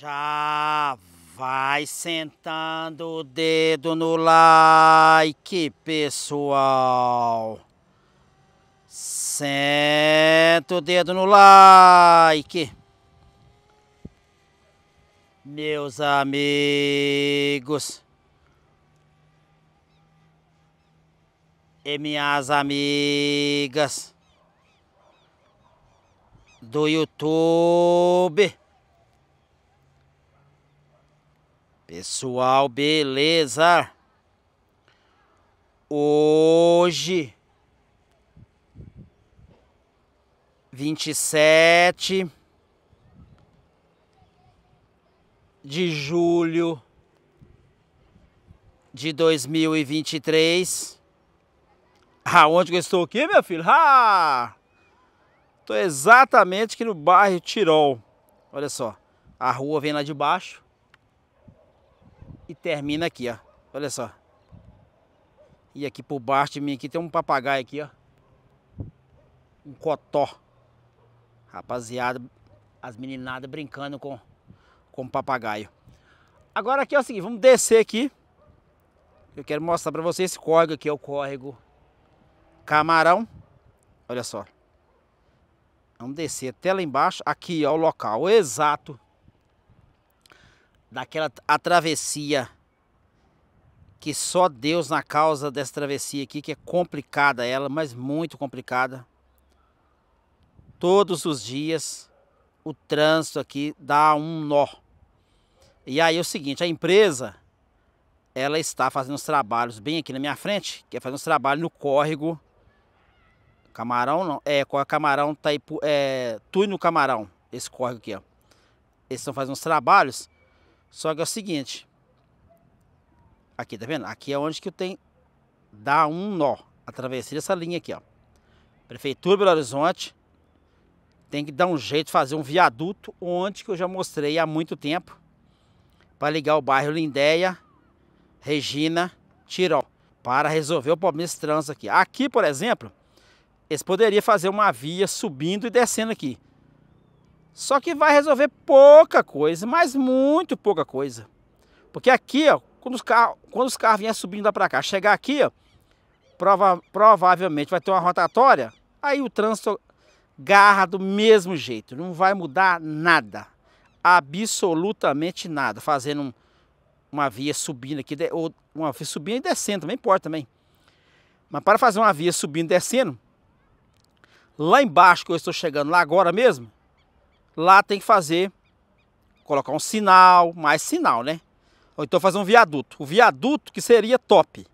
Já vai sentando o dedo no like, pessoal. Senta o dedo no like. Meus amigos e minhas amigas do YouTube Pessoal, beleza? Hoje, vinte e sete de julho de dois mil e e Aonde ah, que eu estou aqui, meu filho? Ah! Estou exatamente aqui no bairro Tirol. Olha só, a rua vem lá de baixo e termina aqui, ó. Olha só. E aqui por baixo de mim aqui tem um papagaio aqui, ó. Um cotó. Rapaziada, as meninadas brincando com com o papagaio. Agora aqui é o seguinte, vamos descer aqui. Eu quero mostrar para vocês esse córrego aqui, é o córrego Camarão. Olha só. Vamos descer até lá embaixo. Aqui, ó, o local exato daquela a travessia que só Deus na causa dessa travessia aqui, que é complicada ela, mas muito complicada. Todos os dias o trânsito aqui dá um nó. E aí é o seguinte, a empresa ela está fazendo os trabalhos bem aqui na minha frente, que é fazer uns trabalhos no córrego Camarão não, é, Camarão tá aí, é, Tui no Camarão, esse córrego aqui, ó. Eles estão fazendo uns trabalhos só que é o seguinte. Aqui, tá vendo? Aqui é onde que tenho dá um nó. Atravessei essa linha aqui, ó. Prefeitura Belo Horizonte tem que dar um jeito de fazer um viaduto onde que eu já mostrei há muito tempo para ligar o bairro Lindéia, Regina, Tirol, para resolver o problema desse trânsito aqui. Aqui, por exemplo, eles poderiam fazer uma via subindo e descendo aqui. Só que vai resolver pouca coisa, mas muito pouca coisa. Porque aqui, ó, quando os carros, quando os carros subindo lá para cá, chegar aqui, ó, prova, provavelmente vai ter uma rotatória, aí o trânsito garra do mesmo jeito, não vai mudar nada, absolutamente nada, fazendo um, uma via subindo aqui, ou uma via subindo e descendo, também importa também. Mas para fazer uma via subindo e descendo, lá embaixo que eu estou chegando, lá agora mesmo, Lá tem que fazer, colocar um sinal, mais sinal, né? Ou então fazer um viaduto. O viaduto que seria top.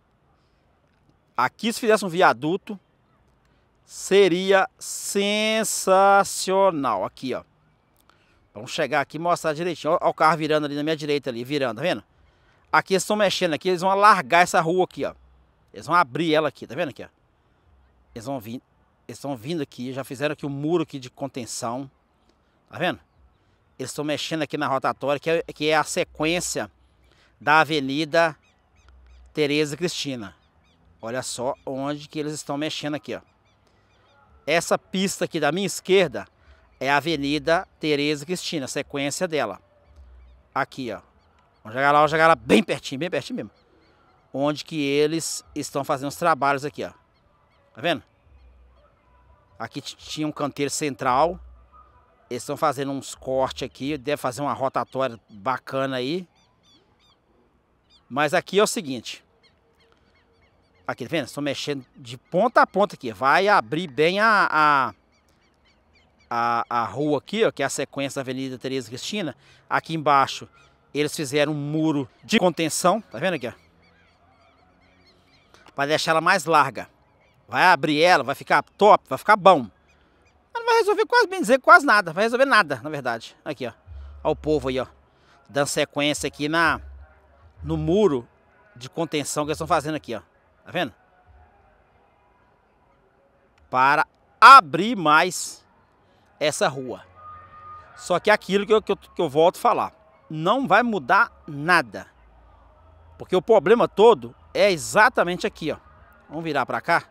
Aqui se fizesse um viaduto, seria sensacional. Aqui, ó. Vamos chegar aqui e mostrar direitinho. Olha o carro virando ali na minha direita ali, virando, tá vendo? Aqui eles estão mexendo aqui, eles vão alargar essa rua aqui, ó. Eles vão abrir ela aqui, tá vendo aqui, ó? Eles vão vir, eles estão vindo aqui, já fizeram aqui o um muro aqui de contenção. Tá vendo? Eles estão mexendo aqui na rotatória, que é, que é a sequência da Avenida Tereza Cristina. Olha só onde que eles estão mexendo aqui, ó. Essa pista aqui da minha esquerda é a Avenida Tereza Cristina, sequência dela. Aqui, ó. Vamos jogar lá, vamos jogar lá bem pertinho, bem pertinho mesmo. Onde que eles estão fazendo os trabalhos aqui, ó. Tá vendo? Aqui tinha um canteiro central eles estão fazendo uns cortes aqui, deve fazer uma rotatória bacana aí. Mas aqui é o seguinte. Aqui, tá vendo? Estou mexendo de ponta a ponta aqui. Vai abrir bem a, a, a, a rua aqui, ó, que é a sequência da Avenida Tereza Cristina. Aqui embaixo eles fizeram um muro de contenção, tá vendo aqui? Para deixar ela mais larga. Vai abrir ela, vai ficar top, vai ficar bom. Mas não vai resolver quase, bem dizer, quase nada. Vai resolver nada, na verdade. Aqui, ó. Olha o povo aí, ó. Dando sequência aqui na, no muro de contenção que eles estão fazendo aqui, ó. Tá vendo? Para abrir mais essa rua. Só que é aquilo que eu, que eu, que eu volto a falar. Não vai mudar nada. Porque o problema todo é exatamente aqui, ó. Vamos virar para cá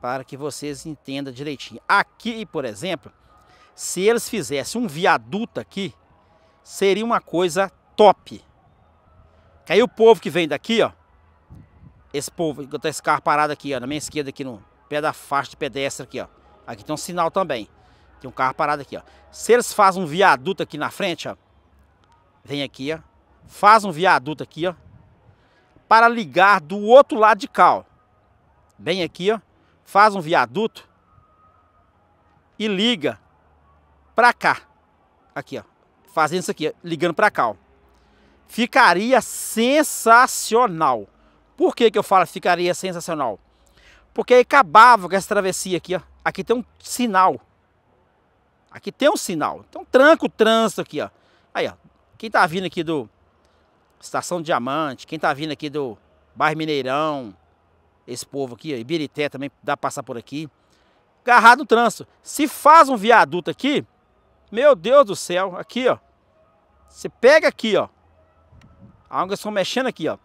para que vocês entendam direitinho. Aqui, por exemplo, se eles fizessem um viaduto aqui, seria uma coisa top. Que aí o povo que vem daqui, ó, esse povo, esse carro parado aqui, ó, na minha esquerda aqui, no pé da faixa de pedestre aqui, ó. Aqui tem um sinal também. Tem um carro parado aqui, ó. Se eles fazem um viaduto aqui na frente, ó, vem aqui, ó, faz um viaduto aqui, ó, para ligar do outro lado de cá, ó. Bem aqui, ó, faz um viaduto e liga para cá. Aqui, ó. Fazendo isso aqui, ligando para cá, ó. Ficaria sensacional. Por que, que eu falo ficaria sensacional? Porque aí acabava com essa travessia aqui, ó. Aqui tem um sinal. Aqui tem um sinal. Então tranca o trânsito aqui, ó. Aí, ó. Quem tá vindo aqui do Estação Diamante, quem tá vindo aqui do Bairro Mineirão, esse povo aqui, Ibirité também dá pra passar por aqui. garrado o trânsito. Se faz um viaduto aqui, meu Deus do céu, aqui, ó. Você pega aqui, ó. A água estão mexendo aqui, ó.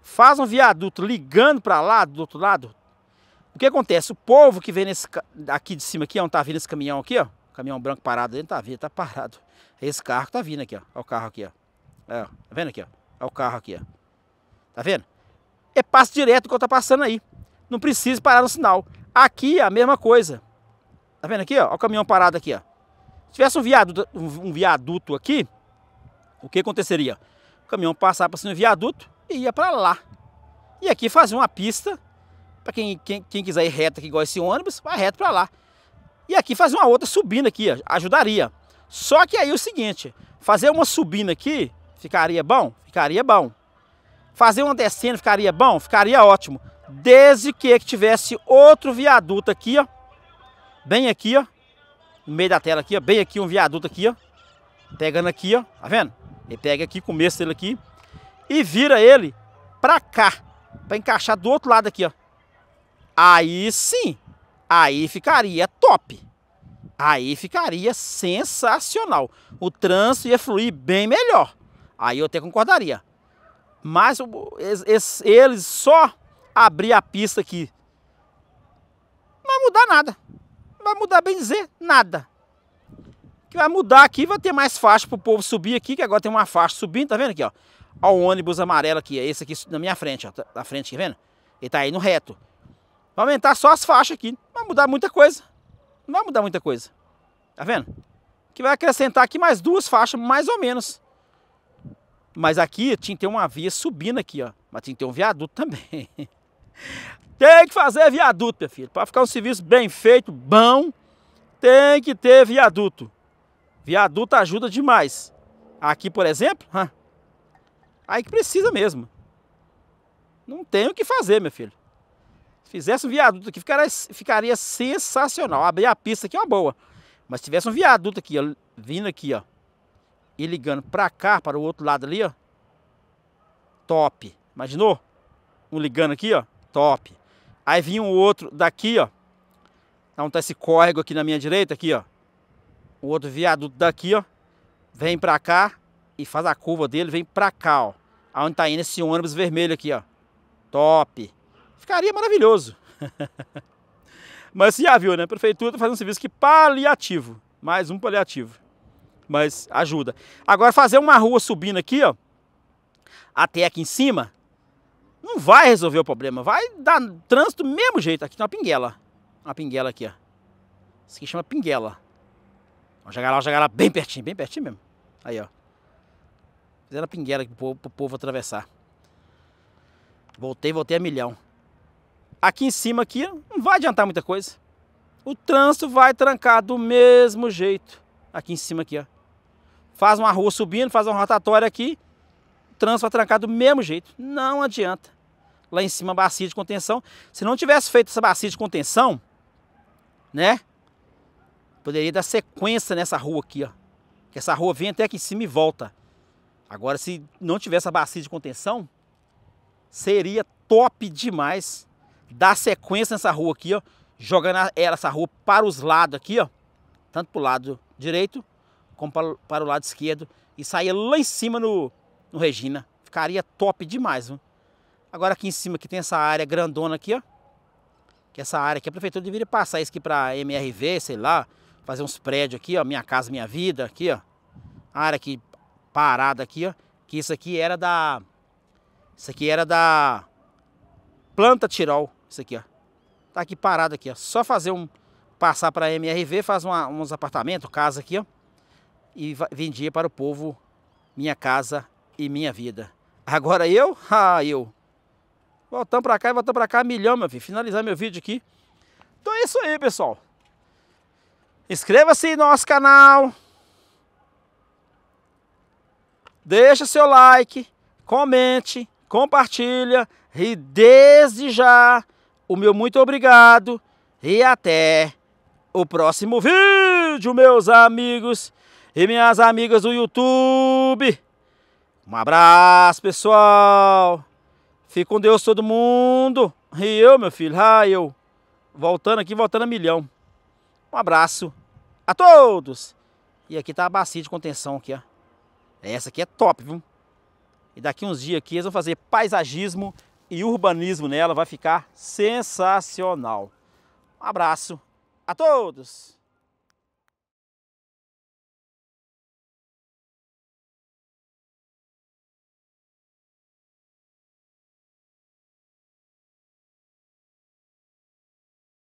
Faz um viaduto ligando para lá, do outro lado. O que acontece? O povo que vem nesse aqui de cima aqui, ó, não tá vindo esse caminhão aqui, ó. Caminhão branco parado dentro, tá vindo, tá parado. Esse carro tá vindo aqui, ó. Olha o carro aqui, ó. É, tá vendo aqui, ó? Olha o carro aqui, ó. Tá vendo? é passo direto que eu estou passando aí. Não precisa parar no sinal. Aqui é a mesma coisa. Tá vendo aqui, ó? o caminhão parado aqui, ó. Se tivesse um viaduto, um viaduto aqui, o que aconteceria? O caminhão passava para cima do viaduto e ia para lá. E aqui fazia uma pista para quem, quem, quem, quiser ir reto aqui igual esse ônibus, vai reto para lá. E aqui fazer uma outra subida aqui, ó, ajudaria. Só que aí é o seguinte, fazer uma subida aqui ficaria bom? Ficaria bom. Fazer uma descendo ficaria bom? Ficaria ótimo. Desde que, tivesse outro viaduto aqui, ó. Bem aqui, ó. No meio da tela aqui, ó. Bem aqui, um viaduto aqui, ó. Pegando aqui, ó. Tá vendo? Ele pega aqui, começa ele aqui. E vira ele pra cá. Pra encaixar do outro lado aqui, ó. Aí sim. Aí ficaria top. Aí ficaria sensacional. O trânsito ia fluir bem melhor. Aí eu até concordaria. Mas eles só abrir a pista aqui. Não vai mudar nada. Não vai mudar, bem dizer, nada. O que vai mudar aqui, vai ter mais faixa para o povo subir aqui, que agora tem uma faixa subindo, tá vendo aqui, ó? Ó o ônibus amarelo aqui, é esse aqui na minha frente, ó, tá, na frente, tá vendo? Ele tá aí no reto. Vai aumentar só as faixas aqui, não vai mudar muita coisa. Não vai mudar muita coisa, tá vendo? Que vai acrescentar aqui mais duas faixas, mais ou menos. Mas aqui tinha que ter uma via subindo aqui, ó. Mas tinha que ter um viaduto também. tem que fazer viaduto, meu filho. Para ficar um serviço bem feito, bom, tem que ter viaduto. Viaduto ajuda demais. Aqui, por exemplo, aí que precisa mesmo. Não tem o que fazer, meu filho. Se fizesse um viaduto aqui, ficaria, ficaria sensacional. Abrir a pista aqui é uma boa. Mas se tivesse um viaduto aqui, ó, vindo aqui, ó e ligando para cá, para o outro lado ali, ó. Top. Imaginou? Um ligando aqui, ó. Top. Aí vinha um outro daqui, ó. Então tá esse córrego aqui na minha direita, aqui, ó. O outro viaduto daqui, ó. Vem para cá e faz a curva dele, vem para cá, ó. Aonde tá indo esse ônibus vermelho aqui, ó. Top. Ficaria maravilhoso. Mas você já viu, né? A prefeitura tá fazendo um serviço que paliativo. Mais um paliativo mas ajuda. Agora fazer uma rua subindo aqui, ó, até aqui em cima, não vai resolver o problema, vai dar trânsito do mesmo jeito. Aqui tem uma pinguela, uma pinguela aqui, ó. Isso aqui chama pinguela. Vamos jogar lá, jogar lá bem pertinho, bem pertinho mesmo. Aí, ó. Fizeram a pinguela aqui pro povo, pro povo atravessar. Voltei, voltei a milhão. Aqui em cima aqui, não vai adiantar muita coisa. O trânsito vai trancar do mesmo jeito. Aqui em cima aqui, ó faz uma rua subindo, faz uma rotatória aqui, o trânsito vai trancar do mesmo jeito. Não adianta. Lá em cima, bacia de contenção. Se não tivesse feito essa bacia de contenção, né? Poderia dar sequência nessa rua aqui, ó. Que essa rua vem até aqui em cima e volta. Agora, se não tivesse a bacia de contenção, seria top demais dar sequência nessa rua aqui, ó. Jogando ela, essa rua para os lados aqui, ó. Tanto para o lado direito como para, para o lado esquerdo e sair lá em cima no, no Regina. Ficaria top demais. Viu? Agora aqui em cima que tem essa área grandona aqui, ó. Que essa área aqui a prefeitura deveria passar isso aqui para MRV, sei lá, fazer uns prédios aqui, ó, minha casa, minha vida, aqui, ó. área aqui parada aqui, ó, que isso aqui era da isso aqui era da planta Tirol, isso aqui, ó. Tá aqui parado aqui, ó. Só fazer um passar para MRV, faz uma, uns apartamentos, casa aqui, ó e vendia para o povo minha casa e minha vida. Agora eu? Ah, eu. Voltando para cá e voltando para cá, milhão, meu filho. Finalizar meu vídeo aqui. Então é isso aí, pessoal. Inscreva-se no nosso canal. Deixa seu like, comente, compartilha e desde já o meu muito obrigado e até o próximo vídeo, meus amigos e minhas amigas do YouTube. Um abraço, pessoal. Fique com Deus todo mundo. E eu, meu filho, ah, eu. Voltando aqui, voltando a milhão. Um abraço a todos. E aqui tá a bacia de contenção aqui, ó. Essa aqui é top, viu? E daqui uns dias aqui eles vão fazer paisagismo e urbanismo nela. Vai ficar sensacional. Um abraço a todos.